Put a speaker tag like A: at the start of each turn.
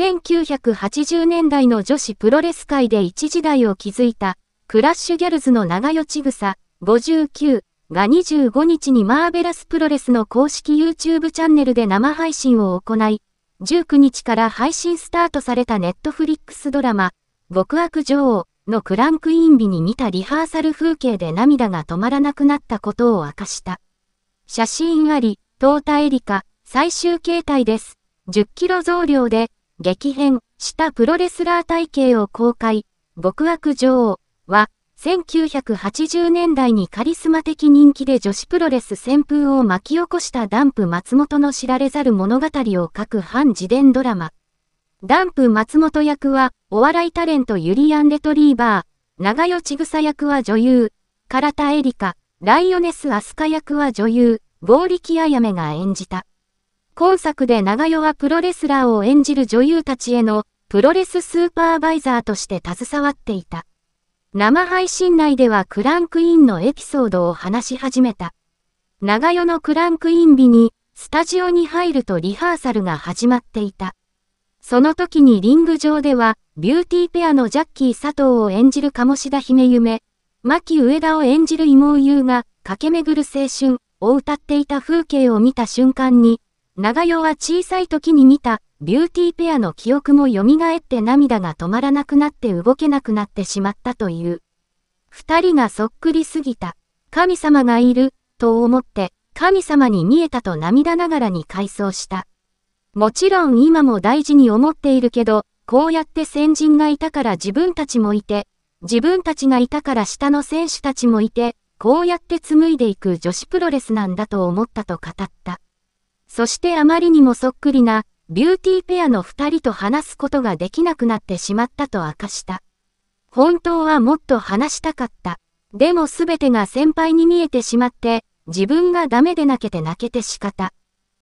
A: 1980年代の女子プロレス界で一時代を築いた、クラッシュギャルズの長与千草、59が25日にマーベラスプロレスの公式 YouTube チャンネルで生配信を行い、19日から配信スタートされたネットフリックスドラマ、極悪女王のクランクイン日に見たリハーサル風景で涙が止まらなくなったことを明かした。写真あり、トータエリカ、最終形態です。10キロ増量で、激変したプロレスラー体系を公開、極悪女王は、1980年代にカリスマ的人気で女子プロレス旋風を巻き起こしたダンプ松本の知られざる物語を書く反自伝ドラマ。ダンプ松本役は、お笑いタレントユリアン・レトリーバー、長代千草役は女優、唐田エリカ、ライオネス・アスカ役は女優、剛力あやめが演じた。今作で長代はプロレスラーを演じる女優たちへのプロレススーパーバイザーとして携わっていた。生配信内ではクランクインのエピソードを話し始めた。長代のクランクイン日に、スタジオに入るとリハーサルが始まっていた。その時にリング上では、ビューティーペアのジャッキー佐藤を演じる鴨志田姫夢、牧上田を演じる妹優が、駆け巡る青春を歌っていた風景を見た瞬間に、長代は小さい時に見た、ビューティーペアの記憶も蘇って涙が止まらなくなって動けなくなってしまったという。二人がそっくりすぎた。神様がいる、と思って、神様に見えたと涙ながらに回想した。もちろん今も大事に思っているけど、こうやって先人がいたから自分たちもいて、自分たちがいたから下の選手たちもいて、こうやって紡いでいく女子プロレスなんだと思ったと語った。そしてあまりにもそっくりな、ビューティーペアの二人と話すことができなくなってしまったと明かした。本当はもっと話したかった。でも全てが先輩に見えてしまって、自分がダメで泣けて泣けて仕方。